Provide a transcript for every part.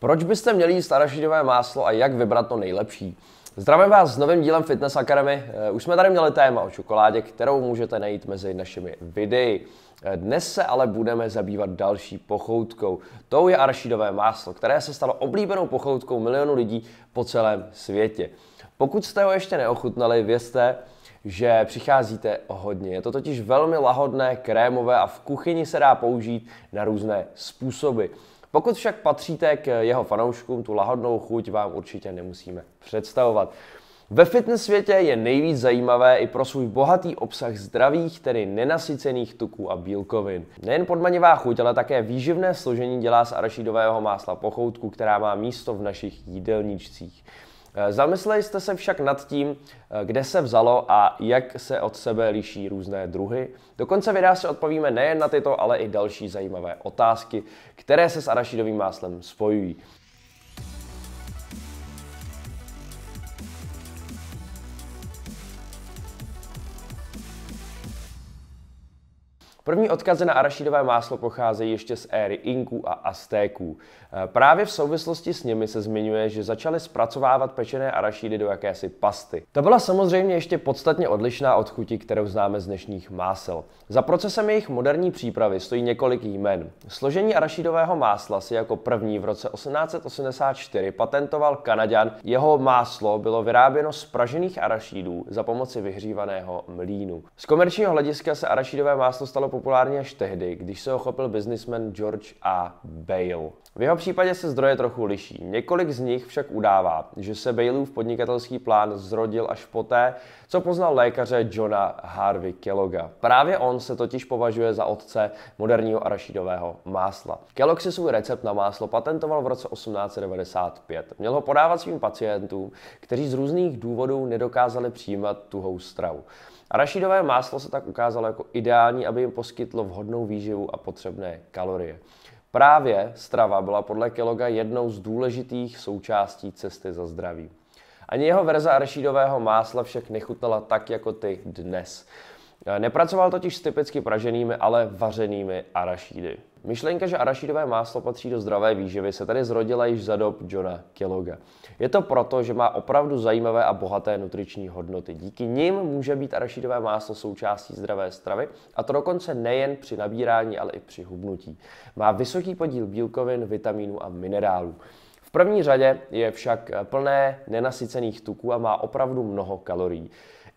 Proč byste měli jíst arašidové máslo a jak vybrat to nejlepší? Zdravím vás s novým dílem Fitness Academy. Eh, už jsme tady měli téma o čokoládě, kterou můžete najít mezi našimi videi. Eh, dnes se ale budeme zabývat další pochoutkou. Tou je arašidové máslo, které se stalo oblíbenou pochoutkou milionů lidí po celém světě. Pokud jste ho ještě neochutnali, vězte, že přicházíte hodně. Je to totiž velmi lahodné, krémové a v kuchyni se dá použít na různé způsoby. Pokud však patříte k jeho fanouškům, tu lahodnou chuť vám určitě nemusíme představovat. Ve fitness světě je nejvíc zajímavé i pro svůj bohatý obsah zdravých, tedy nenasycených tuků a bílkovin. Nejen podmanivá chuť, ale také výživné složení dělá z arašidového másla pochoutku, která má místo v našich jídelníčcích. Eh, Zamysleli jste se však nad tím, eh, kde se vzalo a jak se od sebe liší různé druhy. Do konce videa se odpovíme nejen na tyto, ale i další zajímavé otázky, které se s arašidovým máslem spojují. První odkazy na arašidové máslo pocházejí ještě z éry Inků a Aztéků. Eh, právě v souvislosti s nimi se zmiňuje, že začali zpracovávat pečené arašidy do jakési pasty. Ta byla samozřejmě ještě podstatně odlišná od chuti, kterou známe z dnešních másel. Za procesem jejich moderní přípravy stojí několik jmen. Složení arašidového másla si jako první v roce 1884 patentoval Kanaďan. Jeho máslo bylo vyráběno z pražených arašídů za pomoci vyhřívaného mlínu. Z komerčního hlediska se arašidové máslo stalo populární až tehdy, když se ochopil biznismen George A. Bale. V jeho případě se zdroje trochu liší. Několik z nich však udává, že se Baleův podnikatelský plán zrodil až poté, co poznal lékaře Johna Harvey Kelloga. Právě on se totiž považuje za otce moderního arašidového másla. Kellogg si svůj recept na máslo patentoval v roce 1895. Měl ho podávat svým pacientům, kteří z různých důvodů nedokázali přijímat tuhou stravu. Arašidové máslo se tak ukázalo jako ideální, aby jim poskytlo vhodnou výživu a potřebné kalorie. Právě strava byla podle Keloga jednou z důležitých součástí cesty za zdraví. Ani jeho verze arašídového másla však nechutnala tak jako ty dnes. Eh, nepracoval totiž s typicky praženými, ale vařenými arašídy. Myšlenka, že arašídové máslo patří do zdravé výživy, se tady zrodila již za dob Johna Kelloga. Je to proto, že má opravdu zajímavé a bohaté nutriční hodnoty. Díky nim může být arašídové máslo součástí zdravé stravy a to dokonce nejen při nabírání, ale i při hubnutí. Má vysoký podíl bílkovin, vitaminů a minerálů. V první řadě je však plné nenasycených tuků a má opravdu mnoho kalorií.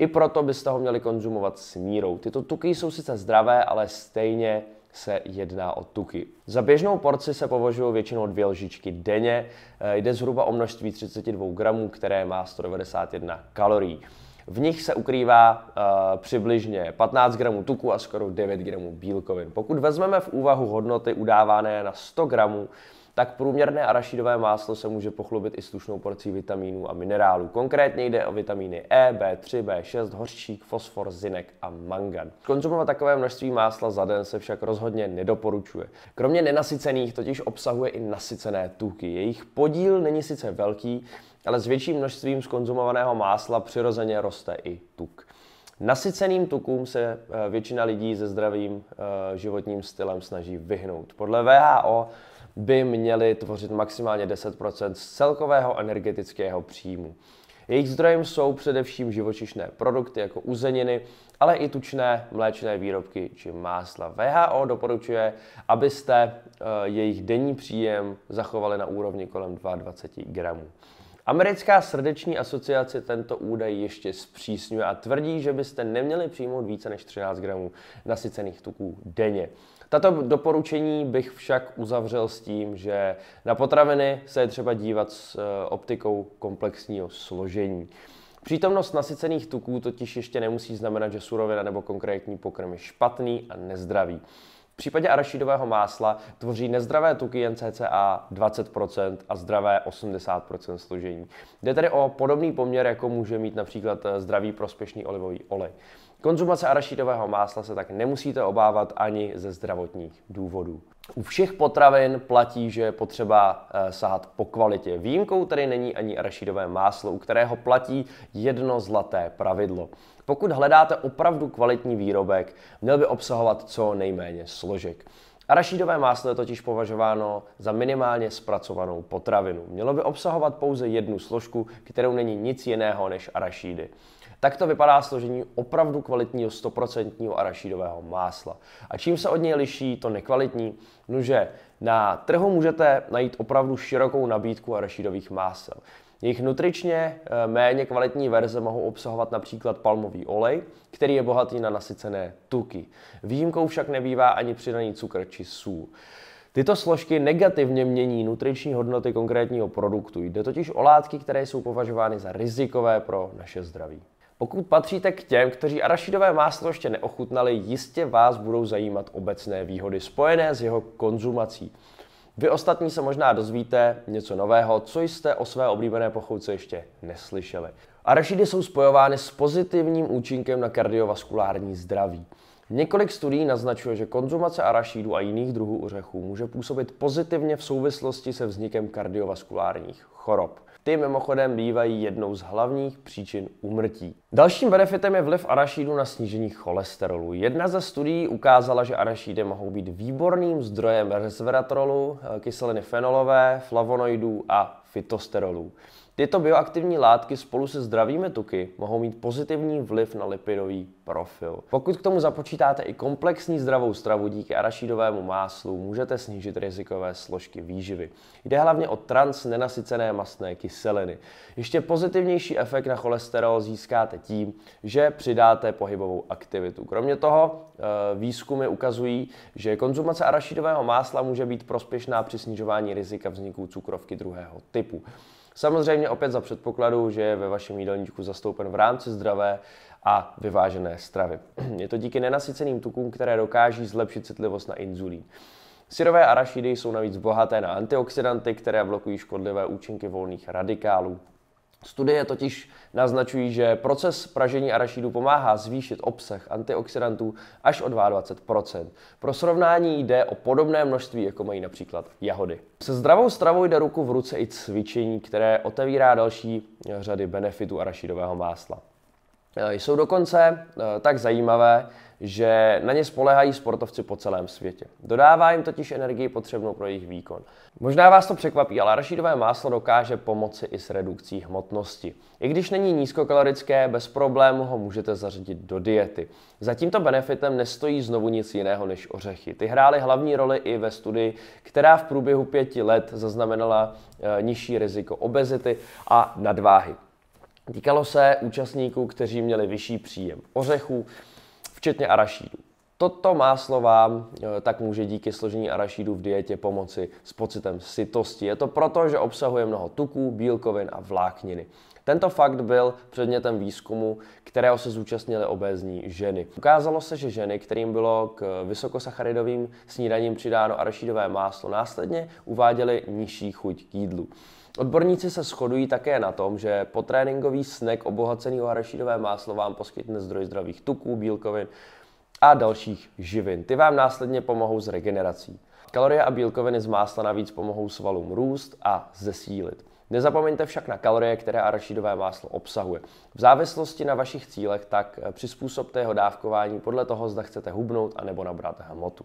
I proto byste ho měli konzumovat s mírou. Tyto tuky jsou sice zdravé, ale stejně se jedná o tuky. Za běžnou porci se považují většinou dvě lžičky denně. Eh, jde zhruba o množství 32 gramů, které má 191 kalorií. V nich se ukrývá uh, přibližně 15 gramů tuku a skoro 9 gramů bílkovin. Pokud vezmeme v úvahu hodnoty udávané na 100 gramů, tak průměrné arašidové máslo se může pochlubit i slušnou porcí vitamínů a minerálů. Konkrétně jde o vitamíny E, B3, B6, hořčík, fosfor, zinek a mangan. Konzumovat takové množství másla za den se však rozhodně nedoporučuje. Kromě nenasycených totiž obsahuje i nasycené tuky. Jejich podíl není sice velký, ale s větším množstvím skonzumovaného másla přirozeně roste i tuk. Nasyceným tukům se eh, většina lidí se zdravým eh, životním stylem snaží vyhnout. Podle VHO by měly tvořit maximálně 10 z celkového energetického příjmu. Jejich zdrojem jsou především živočišné produkty jako uzeniny, ale i tučné mléčné výrobky či másla. VHO doporučuje, abyste eh, jejich denní příjem zachovali na úrovni kolem 22 gramů. Americká srdeční asociace tento údaj ještě zpřísňuje a tvrdí, že byste neměli přijmout více než 13 gramů nasycených tuků denně. Tato doporučení bych však uzavřel s tím, že na potraviny se je třeba dívat s eh, optikou komplexního složení. Přítomnost nasycených tuků totiž ještě nemusí znamenat, že surovina nebo konkrétní pokrm je špatný a nezdravý. V případě arašidového másla tvoří nezdravé tuky jen cca 20% a zdravé 80% složení. Jde tedy o podobný poměr, jako může mít například eh, zdravý prospěšný olivový olej. Konzumace arašídového másla se tak nemusíte obávat ani ze zdravotních důvodů. U všech potravin platí, že je potřeba eh, sát po kvalitě. Výjimkou tedy není ani arašídové máslo, u kterého platí jedno zlaté pravidlo. Pokud hledáte opravdu kvalitní výrobek, měl by obsahovat co nejméně složek. Arašídové máslo je totiž považováno za minimálně zpracovanou potravinu. Mělo by obsahovat pouze jednu složku, kterou není nic jiného než arašídy. Tak to vypadá složení opravdu kvalitního 100% arašídového másla. A čím se od něj liší to nekvalitní? že na trhu můžete najít opravdu širokou nabídku arašídových másel. Jejich nutričně eh, méně kvalitní verze mohou obsahovat například palmový olej, který je bohatý na nasycené tuky. Výjimkou však nebývá ani přidaný cukr či sůl. Tyto složky negativně mění nutriční hodnoty konkrétního produktu. Jde totiž o látky, které jsou považovány za rizikové pro naše zdraví. Pokud patříte k těm, kteří arašidové máslo ještě neochutnali, jistě vás budou zajímat obecné výhody spojené s jeho konzumací. Vy ostatní se možná dozvíte něco nového, co jste o své oblíbené pochouce ještě neslyšeli. Arašidy jsou spojovány s pozitivním účinkem na kardiovaskulární zdraví. Několik studií naznačuje, že konzumace arašídů a jiných druhů ořechů může působit pozitivně v souvislosti se vznikem kardiovaskulárních chorob. Ty mimochodem bývají jednou z hlavních příčin úmrtí. Dalším benefitem je vliv arašídu na snížení cholesterolu. Jedna ze studií ukázala, že arašídy mohou být výborným zdrojem resveratrolu, eh, kyseliny fenolové, flavonoidů a fitosterolů. Tyto bioaktivní látky spolu se zdravými tuky mohou mít pozitivní vliv na lipidový profil. Pokud k tomu započítáte i komplexní zdravou stravu díky arašidovému máslu, můžete snížit rizikové složky výživy. Jde hlavně o trans nenasycené masné kyseliny. Ještě pozitivnější efekt na cholesterol získáte tím, že přidáte pohybovou aktivitu. Kromě toho eh, výzkumy ukazují, že konzumace arašidového másla může být prospěšná při snižování rizika vzniku cukrovky druhého typu typů. Samozřejmě opět za předpokladu, že je ve vašem jídelníčku zastoupen v rámci zdravé a vyvážené stravy. Je to díky nenasyceným tukům, které dokáží zlepšit citlivost na inzulín. Syrové arašidy jsou navíc bohaté na antioxidanty, které blokují škodlivé účinky volných radikálů. Studie totiž naznačují, že proces pražení arašídu pomáhá zvýšit obsah antioxidantů až o 22%. Pro srovnání jde o podobné množství, jako mají například jahody. Se zdravou stravou jde ruku v ruce i cvičení, které otevírá další eh, řady benefitů arašídového másla. Eh, jsou dokonce eh, tak zajímavé, že na ně spolehají sportovci po celém světě. Dodává jim totiž energii potřebnou pro jejich výkon. Možná vás to překvapí, ale arašidové máslo dokáže pomoci i s redukcí hmotnosti. I když není nízkokalorické, bez problému ho můžete zařadit do diety. Za tímto benefitem nestojí znovu nic jiného než ořechy. Ty hrály hlavní roli i ve studii, která v průběhu pěti let zaznamenala eh, nižší riziko obezity a nadváhy. Týkalo se účastníků, kteří měli vyšší příjem ořechů, včetně arašídů. Toto máslo vám eh, tak může díky složení arašídu v dietě pomoci s pocitem sytosti. Je to proto, že obsahuje mnoho tuků, bílkovin a vlákniny. Tento fakt byl předmětem výzkumu, kterého se zúčastnily obézní ženy. Ukázalo se, že ženy, kterým bylo k vysokosacharidovým snídaním přidáno arašídové máslo, následně uváděly nižší chuť k jídlu. Odborníci se shodují také na tom, že potréninkový snek obohacený o arašídové máslo vám poskytne zdroj zdravých tuků, bílkovin, a dalších živin. Ty vám následně pomohou s regenerací. Kalorie a bílkoviny z másla navíc pomohou svalům růst a zesílit. Nezapomeňte však na kalorie, které arašidové máslo obsahuje. V závislosti na vašich cílech tak eh, přizpůsobte jeho dávkování podle toho, zda chcete hubnout anebo nabrat hmotu.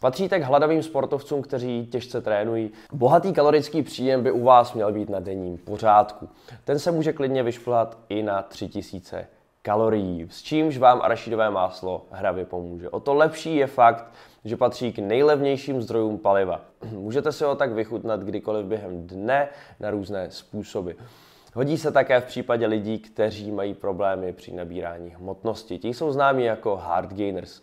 Patříte k hladovým sportovcům, kteří těžce trénují. Bohatý kalorický příjem by u vás měl být na denním pořádku. Ten se může klidně vyšplhat i na 3000 kalorií, s čímž vám arašidové máslo hravě pomůže. O to lepší je fakt, že patří k nejlevnějším zdrojům paliva. Můžete si ho tak vychutnat kdykoliv během dne na různé způsoby. Hodí se také v případě lidí, kteří mají problémy při nabírání hmotnosti. Ti jsou známí jako hard gainers.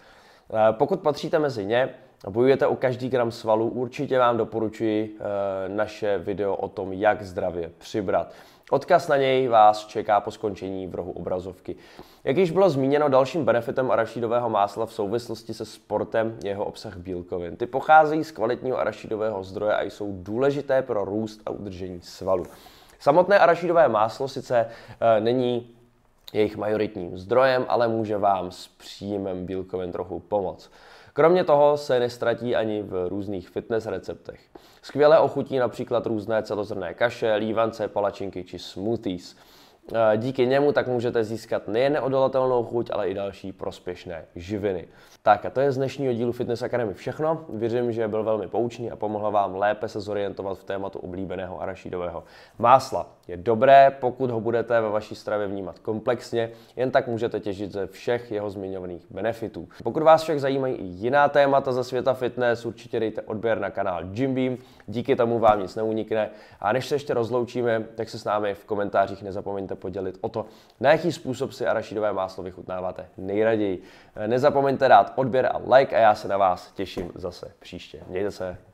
Eh, pokud patříte mezi ně, bojujete o každý gram svalu, určitě vám doporučuji eh, naše video o tom, jak zdravě přibrat. Odkaz na něj vás čeká po skončení v rohu obrazovky. Jak již bylo zmíněno, dalším benefitem arašidového másla v souvislosti se sportem je jeho obsah bílkovin. Ty pocházejí z kvalitního arašidového zdroje a jsou důležité pro růst a udržení svalu. Samotné arašidové máslo sice e, není jejich majoritním zdrojem, ale může vám s příjmem bílkovin trochu pomoct. Kromě toho se nestratí ani v různých fitness receptech. Skvěle ochutí například různé celozrné kaše, lívance, palačinky či smoothies. Eh, díky němu tak můžete získat nejen neodolatelnou chuť, ale i další prospěšné živiny. Tak a to je z dnešního dílu Fitness Academy všechno. Věřím, že byl velmi poučný a pomohl vám lépe se zorientovat v tématu oblíbeného arašídového másla. Je dobré, pokud ho budete ve vaší stravě vnímat komplexně, jen tak můžete těžit ze všech jeho zmiňovaných benefitů. Pokud vás však zajímají i jiná témata ze světa fitness, určitě dejte odběr na kanál Jim Beam, díky tomu vám nic neunikne. A než se ještě rozloučíme, tak se s námi v komentářích nezapomeňte můžete podělit o to, na jaký způsob si arašidové máslo vychutnáváte nejraději. Nezapomeňte dát odběr a like a já se na vás těším zase příště. Mějte se.